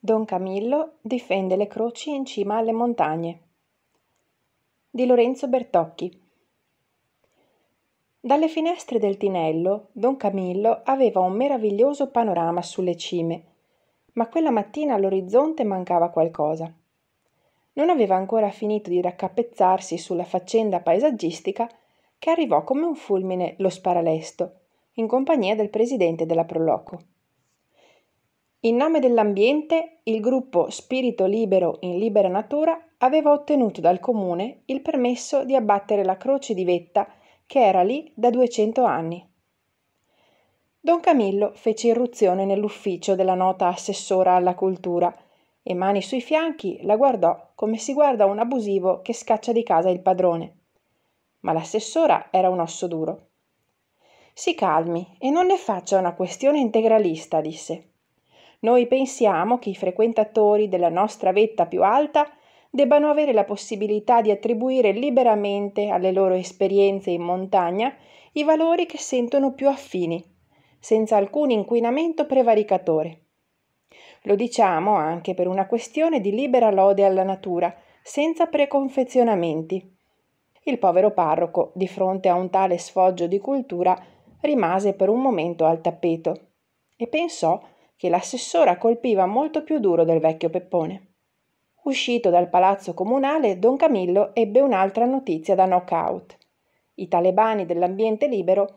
Don Camillo difende le croci in cima alle montagne. Di Lorenzo Bertocchi. Dalle finestre del Tinello, Don Camillo aveva un meraviglioso panorama sulle cime, ma quella mattina all'orizzonte mancava qualcosa. Non aveva ancora finito di raccapezzarsi sulla faccenda paesaggistica che arrivò come un fulmine lo Sparalesto, in compagnia del presidente della Proloco. In nome dell'ambiente, il gruppo Spirito Libero in Libera Natura aveva ottenuto dal comune il permesso di abbattere la croce di vetta che era lì da 200 anni. Don Camillo fece irruzione nell'ufficio della nota assessora alla cultura e mani sui fianchi la guardò come si guarda un abusivo che scaccia di casa il padrone. Ma l'assessora era un osso duro. Si calmi e non ne faccia una questione integralista, disse. Noi pensiamo che i frequentatori della nostra vetta più alta debbano avere la possibilità di attribuire liberamente alle loro esperienze in montagna i valori che sentono più affini, senza alcun inquinamento prevaricatore. Lo diciamo anche per una questione di libera lode alla natura, senza preconfezionamenti. Il povero parroco, di fronte a un tale sfoggio di cultura, rimase per un momento al tappeto e pensò che l'assessora colpiva molto più duro del vecchio Peppone. Uscito dal palazzo comunale, Don Camillo ebbe un'altra notizia da knockout. I talebani dell'ambiente libero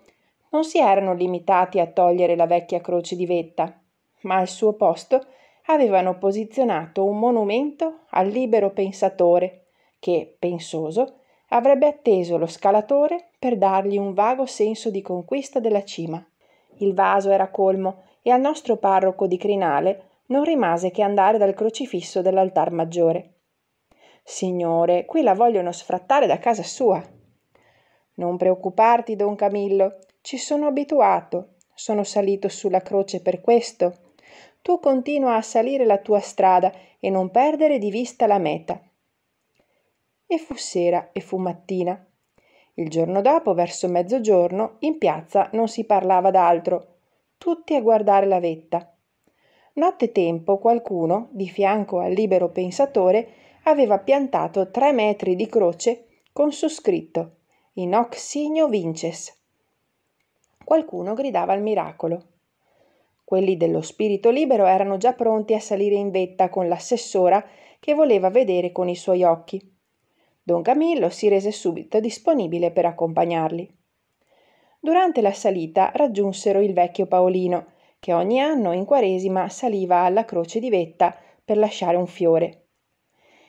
non si erano limitati a togliere la vecchia croce di vetta, ma al suo posto avevano posizionato un monumento al libero pensatore che, pensoso, avrebbe atteso lo scalatore per dargli un vago senso di conquista della cima. Il vaso era colmo e al nostro parroco di Crinale non rimase che andare dal crocifisso dell'altar maggiore. Signore, qui la vogliono sfrattare da casa sua. Non preoccuparti, don Camillo, ci sono abituato. Sono salito sulla croce per questo. Tu continua a salire la tua strada e non perdere di vista la meta. E fu sera e fu mattina. Il giorno dopo, verso mezzogiorno, in piazza non si parlava d'altro, tutti a guardare la vetta. Notte tempo qualcuno, di fianco al libero pensatore, aveva piantato tre metri di croce con su scritto Inoc signo vinces. Qualcuno gridava al miracolo. Quelli dello spirito libero erano già pronti a salire in vetta con l'assessora che voleva vedere con i suoi occhi. Don Camillo si rese subito disponibile per accompagnarli. Durante la salita raggiunsero il vecchio Paolino, che ogni anno in Quaresima saliva alla croce di vetta per lasciare un fiore.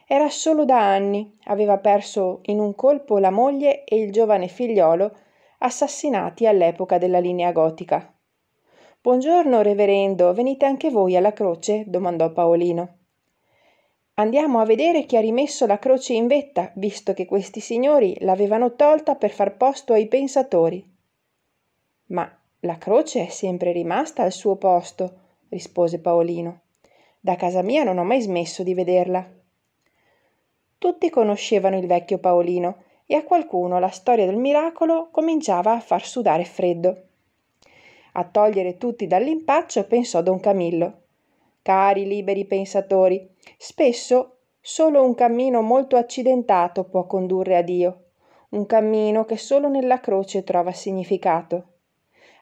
Era solo da anni, aveva perso in un colpo la moglie e il giovane figliolo, assassinati all'epoca della linea gotica. Buongiorno, reverendo, venite anche voi alla croce? domandò Paolino. Andiamo a vedere chi ha rimesso la croce in vetta, visto che questi signori l'avevano tolta per far posto ai pensatori. Ma la croce è sempre rimasta al suo posto, rispose Paolino. Da casa mia non ho mai smesso di vederla. Tutti conoscevano il vecchio Paolino e a qualcuno la storia del miracolo cominciava a far sudare freddo. A togliere tutti dall'impaccio pensò Don Camillo. Cari liberi pensatori, spesso solo un cammino molto accidentato può condurre a Dio, un cammino che solo nella croce trova significato.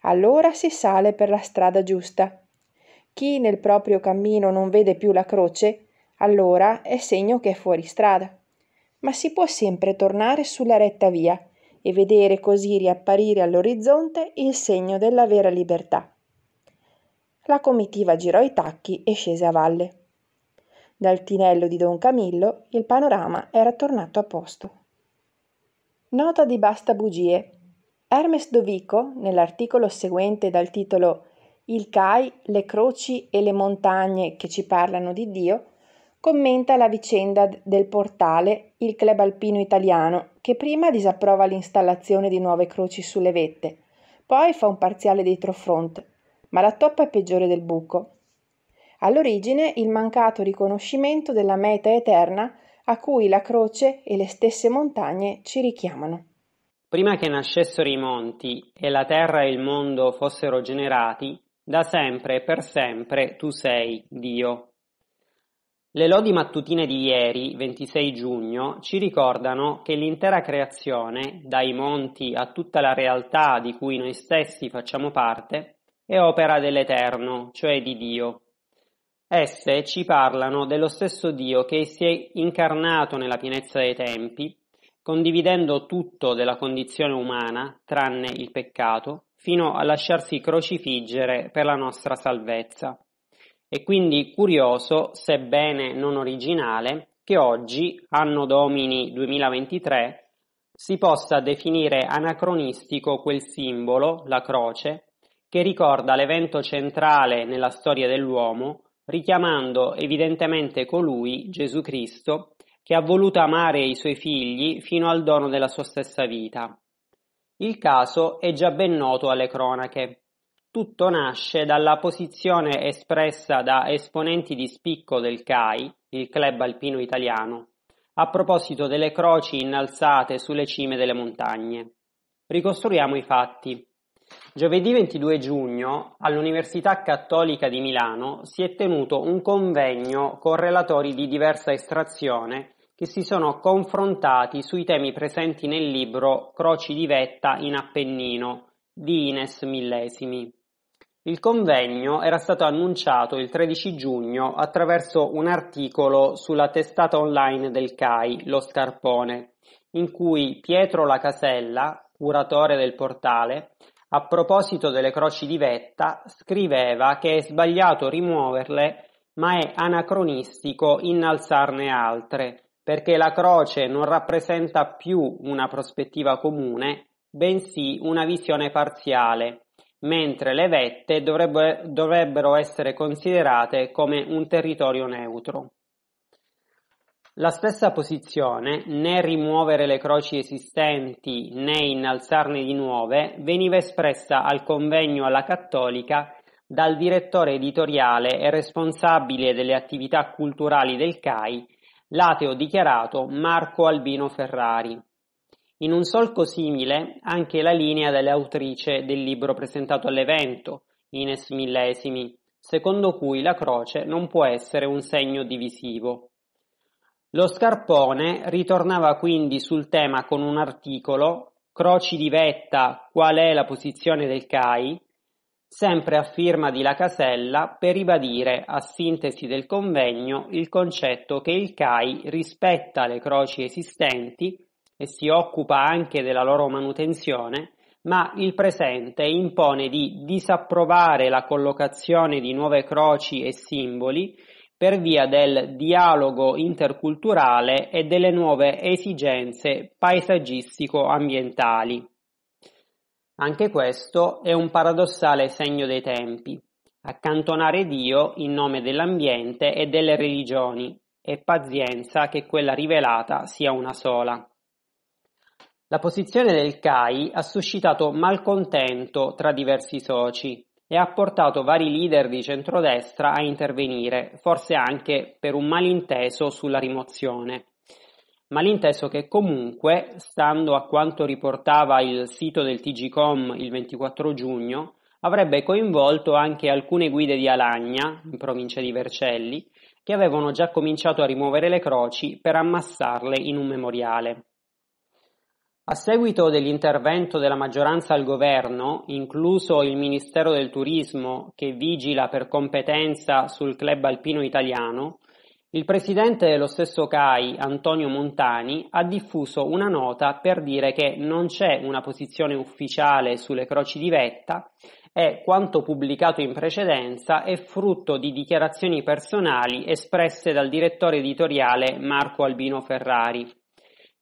Allora si sale per la strada giusta. Chi nel proprio cammino non vede più la croce, allora è segno che è fuori strada. Ma si può sempre tornare sulla retta via e vedere così riapparire all'orizzonte il segno della vera libertà. La comitiva girò i tacchi e scese a valle. Dal tinello di Don Camillo il panorama era tornato a posto. Nota di Basta Bugie Hermes Dovico, nell'articolo seguente dal titolo Il CAI, le croci e le montagne che ci parlano di Dio, commenta la vicenda del portale Il Club Alpino Italiano, che prima disapprova l'installazione di nuove croci sulle vette, poi fa un parziale dietro front, ma la toppa è peggiore del buco. All'origine il mancato riconoscimento della meta eterna a cui la croce e le stesse montagne ci richiamano. Prima che nascessero i monti e la terra e il mondo fossero generati, da sempre e per sempre tu sei Dio. Le lodi mattutine di ieri, 26 giugno, ci ricordano che l'intera creazione, dai monti a tutta la realtà di cui noi stessi facciamo parte, è opera dell'Eterno, cioè di Dio. Esse ci parlano dello stesso Dio che si è incarnato nella pienezza dei tempi condividendo tutto della condizione umana, tranne il peccato, fino a lasciarsi crocifiggere per la nostra salvezza. È quindi curioso, sebbene non originale, che oggi, anno domini 2023, si possa definire anacronistico quel simbolo, la croce, che ricorda l'evento centrale nella storia dell'uomo, richiamando evidentemente colui, Gesù Cristo, che ha voluto amare i suoi figli fino al dono della sua stessa vita. Il caso è già ben noto alle cronache. Tutto nasce dalla posizione espressa da esponenti di spicco del CAI, il club alpino italiano, a proposito delle croci innalzate sulle cime delle montagne. Ricostruiamo i fatti. Giovedì 22 giugno all'Università Cattolica di Milano si è tenuto un convegno con relatori di diversa estrazione che si sono confrontati sui temi presenti nel libro Croci di vetta in Appennino di Ines Millesimi. Il convegno era stato annunciato il 13 giugno attraverso un articolo sulla testata online del CAI, Lo Scarpone, in cui Pietro Lacasella, curatore del portale, a proposito delle croci di vetta, scriveva che è sbagliato rimuoverle, ma è anacronistico innalzarne altre, perché la croce non rappresenta più una prospettiva comune, bensì una visione parziale, mentre le vette dovrebbero essere considerate come un territorio neutro. La stessa posizione, né rimuovere le croci esistenti né innalzarne di nuove, veniva espressa al convegno alla Cattolica dal direttore editoriale e responsabile delle attività culturali del CAI, l'ateo dichiarato Marco Albino Ferrari. In un solco simile anche la linea dell'autrice del libro presentato all'evento, Ines Millesimi, secondo cui la croce non può essere un segno divisivo. Lo Scarpone ritornava quindi sul tema con un articolo, "Croci di vetta, qual è la posizione del CAI?", sempre a firma di La Casella, per ribadire, a sintesi del convegno, il concetto che il CAI rispetta le croci esistenti e si occupa anche della loro manutenzione, ma il presente impone di disapprovare la collocazione di nuove croci e simboli per via del dialogo interculturale e delle nuove esigenze paesaggistico-ambientali. Anche questo è un paradossale segno dei tempi, accantonare Dio in nome dell'ambiente e delle religioni e pazienza che quella rivelata sia una sola. La posizione del CAI ha suscitato malcontento tra diversi soci, e ha portato vari leader di centrodestra a intervenire, forse anche per un malinteso sulla rimozione. Malinteso che comunque, stando a quanto riportava il sito del TGCOM il 24 giugno, avrebbe coinvolto anche alcune guide di Alagna, in provincia di Vercelli, che avevano già cominciato a rimuovere le croci per ammassarle in un memoriale. A seguito dell'intervento della maggioranza al governo, incluso il Ministero del Turismo che vigila per competenza sul club alpino italiano, il presidente dello stesso CAI, Antonio Montani, ha diffuso una nota per dire che non c'è una posizione ufficiale sulle croci di vetta e quanto pubblicato in precedenza è frutto di dichiarazioni personali espresse dal direttore editoriale Marco Albino Ferrari.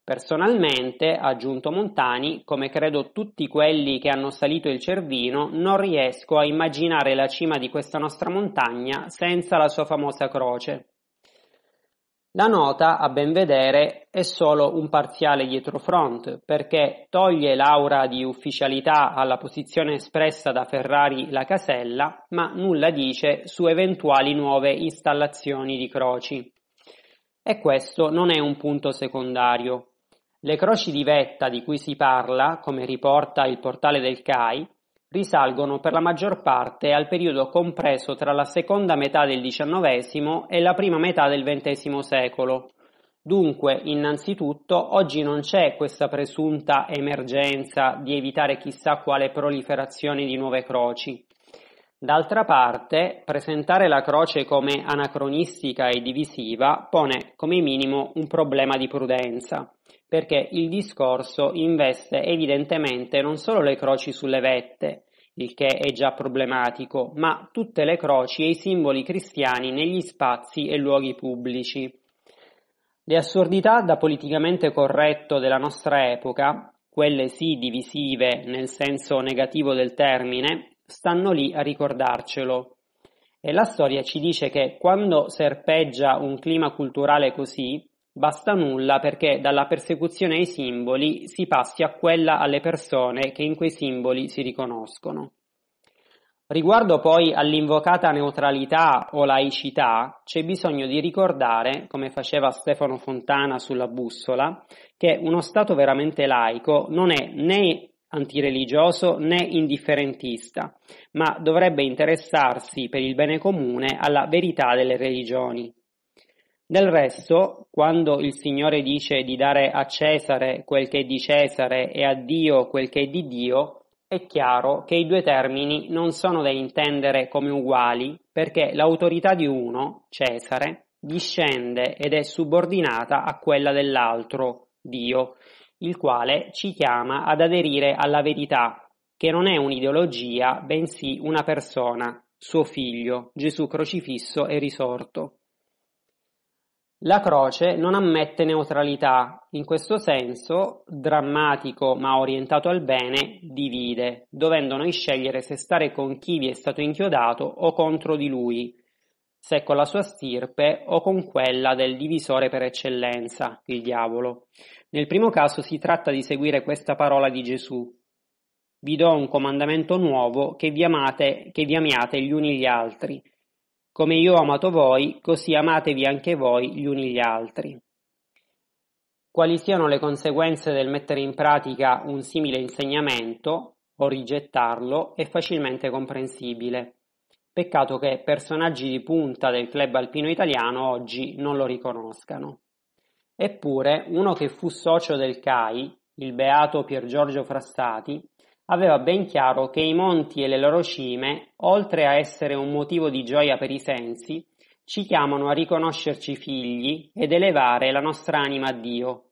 Personalmente, ha aggiunto Montani, come credo tutti quelli che hanno salito il Cervino, non riesco a immaginare la cima di questa nostra montagna senza la sua famosa croce. La nota, a ben vedere, è solo un parziale dietro front, perché toglie l'aura di ufficialità alla posizione espressa da Ferrari la casella, ma nulla dice su eventuali nuove installazioni di croci. E questo non è un punto secondario. Le croci di vetta di cui si parla, come riporta il portale del CAI, risalgono per la maggior parte al periodo compreso tra la seconda metà del XIX e la prima metà del XX secolo. Dunque, innanzitutto, oggi non c'è questa presunta emergenza di evitare chissà quale proliferazione di nuove croci. D'altra parte, presentare la croce come anacronistica e divisiva pone come minimo un problema di prudenza perché il discorso investe evidentemente non solo le croci sulle vette, il che è già problematico, ma tutte le croci e i simboli cristiani negli spazi e luoghi pubblici. Le assurdità da politicamente corretto della nostra epoca, quelle sì divisive nel senso negativo del termine, stanno lì a ricordarcelo. E la storia ci dice che quando serpeggia un clima culturale così, basta nulla perché dalla persecuzione ai simboli si passi a quella alle persone che in quei simboli si riconoscono. Riguardo poi all'invocata neutralità o laicità, c'è bisogno di ricordare, come faceva Stefano Fontana sulla bussola, che uno Stato veramente laico non è né antireligioso né indifferentista, ma dovrebbe interessarsi per il bene comune alla verità delle religioni, del resto, quando il Signore dice di dare a Cesare quel che è di Cesare e a Dio quel che è di Dio, è chiaro che i due termini non sono da intendere come uguali perché l'autorità di uno, Cesare, discende ed è subordinata a quella dell'altro, Dio, il quale ci chiama ad aderire alla verità, che non è un'ideologia, bensì una persona, suo figlio, Gesù crocifisso e risorto. La croce non ammette neutralità, in questo senso, drammatico ma orientato al bene, divide, dovendo noi scegliere se stare con chi vi è stato inchiodato o contro di lui, se con la sua stirpe o con quella del divisore per eccellenza, il diavolo. Nel primo caso si tratta di seguire questa parola di Gesù. Vi do un comandamento nuovo che vi, amate, che vi amiate gli uni gli altri come io ho amato voi, così amatevi anche voi gli uni gli altri. Quali siano le conseguenze del mettere in pratica un simile insegnamento o rigettarlo è facilmente comprensibile. Peccato che personaggi di punta del club alpino italiano oggi non lo riconoscano. Eppure, uno che fu socio del CAI, il beato Pier Giorgio Frassati, Aveva ben chiaro che i monti e le loro cime, oltre a essere un motivo di gioia per i sensi, ci chiamano a riconoscerci figli ed elevare la nostra anima a Dio.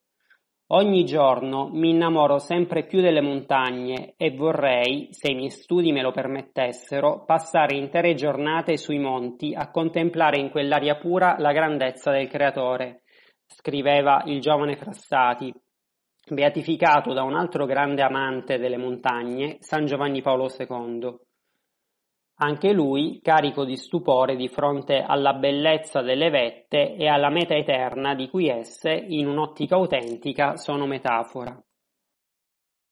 Ogni giorno mi innamoro sempre più delle montagne e vorrei, se i miei studi me lo permettessero, passare intere giornate sui monti a contemplare in quell'aria pura la grandezza del Creatore, scriveva il giovane Frassati beatificato da un altro grande amante delle montagne, San Giovanni Paolo II. Anche lui carico di stupore di fronte alla bellezza delle vette e alla meta eterna di cui esse, in un'ottica autentica, sono metafora.